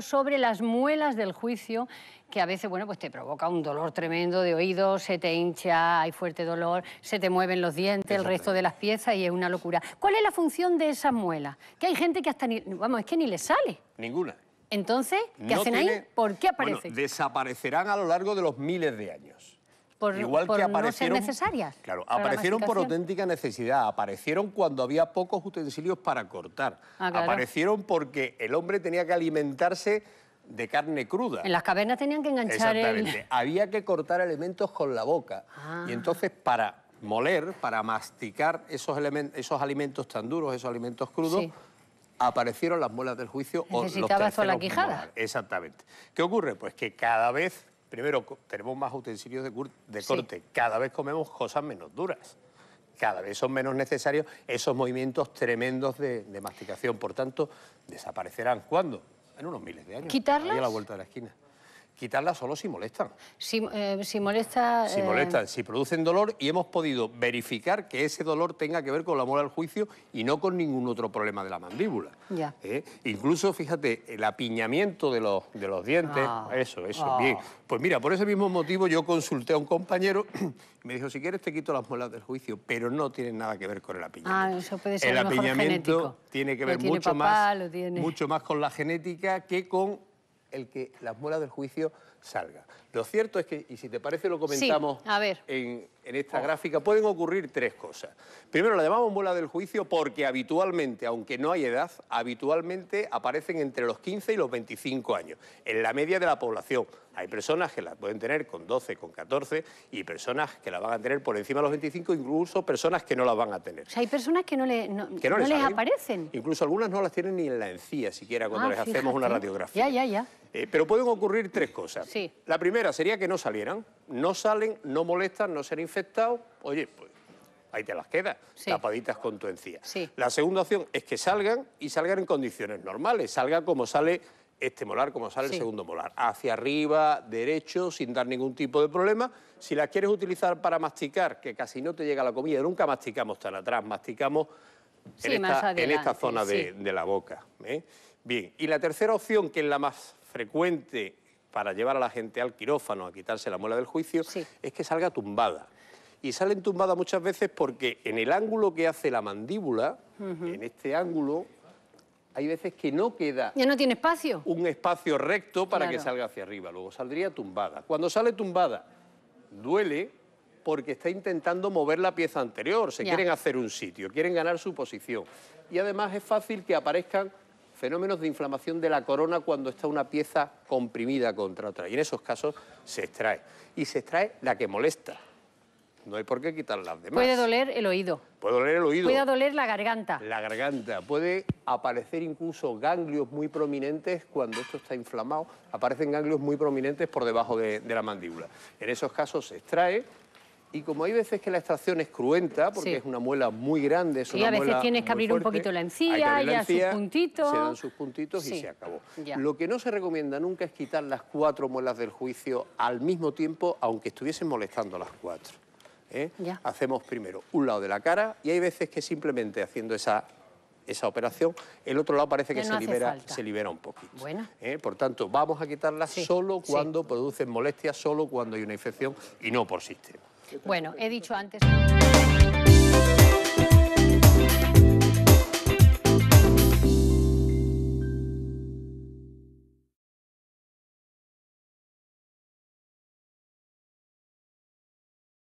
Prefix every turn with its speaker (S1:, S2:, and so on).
S1: sobre las muelas del juicio que a veces bueno, pues te provoca un dolor tremendo de oído, se te hincha, hay fuerte dolor, se te mueven los dientes, el resto de las piezas y es una locura. ¿Cuál es la función de esas muelas? Que hay gente que hasta ni, vamos, es que ni le sale. Ninguna. Entonces, ¿qué hacen ahí? ¿Por qué aparecen? desaparecerán a lo largo de los miles de años por, Igual que no ser necesarias. Claro, aparecieron por auténtica necesidad, aparecieron cuando había pocos utensilios para cortar, ah, aparecieron porque el hombre tenía que alimentarse de carne cruda. En las cavernas tenían que enganchar Exactamente, había que cortar elementos con la boca ah. y entonces para moler, para masticar esos, esos alimentos tan duros, esos alimentos crudos, aparecieron las muelas del juicio. o los la quijada. Exactamente. ¿Qué ocurre? Pues que cada vez primero, tenemos más utensilios de, corte, cada vez comemos cosas menos duras, cada vez son menos necesarios esos movimientos tremendos de, masticación. Por tanto, desaparecerán. ¿Cuándo? En unos miles de años. ¿Quitarlas? a la vuelta de la esquina quitarla solo si molestan. Si, eh, si molesta... Si eh, molestan, si producen dolor y hemos podido verificar que ese dolor tenga que ver con la mola del juicio y no con ningún otro problema de la mandíbula. Ya. ¿Eh? Incluso, fíjate, el apiñamiento de los, de los dientes, ah. eso, eso, ah. bien. Pues mira, por ese mismo motivo yo consulté a un compañero y me dijo, si quieres te quito las muelas del juicio, pero no tienen nada que ver con el apiñamiento. Ah, eso puede ser El apiñamiento tiene que ver mucho, más, mucho más con la genética que con el que las muelas del juicio salga. Lo cierto es que, y si te parece lo comentamos En, esta oh. gráfica, pueden ocurrir tres cosas. Primero, la llamamos bola del juicio porque habitualmente, aunque no hay edad, habitualmente aparecen entre los 15 y los 25 años, en la media de la población. Hay personas que la pueden tener con 12, con 14 y personas que la van a tener por encima de los 25, incluso personas que no las van a tener. O sea, hay personas que no, les, aparecen. Incluso algunas no las tienen ni en la encía siquiera cuando ah, les hacemos una radiografía. Ya, ya, ya. Eh, pero pueden ocurrir tres cosas. La primera sería que no salieran. No salen, no molestan, no ser infectados. Oye, pues ahí te las quedas, tapaditas con tu encía. La segunda opción es que salgan y salgan en condiciones normales. Salgan como sale este molar, como sale el segundo molar. Hacia arriba, derecho, sin dar ningún tipo de problema. Si las quieres utilizar para masticar, que casi no te llega la comida, nunca masticamos tan atrás, masticamos en, esta, zona de, la boca. ¿eh? Bien, y la tercera opción, que es la más frecuente para llevar a la gente al quirófano a quitarse la muela del juicio es que salga tumbada. Y salen tumbadas muchas veces porque en el ángulo que hace la mandíbula, en este ángulo, hay veces que no queda... Ya no tiene espacio. Un espacio recto para que salga hacia arriba, luego saldría tumbada. Cuando sale tumbada, duele porque está intentando mover la pieza anterior, se quieren hacer un sitio, quieren ganar su posición. Y además es fácil que aparezcan fenómenos de inflamación de la corona cuando está una pieza comprimida contra otra. Y en esos casos se extrae. Y se extrae la que molesta. No hay por qué quitar las demás. Puede doler el oído. Puede doler el oído. Puede doler la garganta. La garganta. Puede aparecer incluso ganglios muy prominentes cuando esto está inflamado. Aparecen ganglios muy prominentes por debajo de, la mandíbula. En esos casos se extrae, y como hay veces que la extracción es cruenta, porque es una muela muy grande, es una a veces tienes que abrir un poquito la encía, ya sus puntitos. Se dan sus puntitos y se acabó. Lo que no se recomienda nunca es quitar las cuatro muelas del juicio al mismo tiempo, aunque estuviesen molestando las cuatro. ¿eh? Hacemos primero un lado de la cara y hay veces que simplemente haciendo esa operación, el otro lado parece que, se, libera, se libera un poquito. ¿eh? Por tanto, vamos a quitarlas solo cuando producen molestias, solo cuando hay una infección y no por sistema. Bueno, he dicho antes.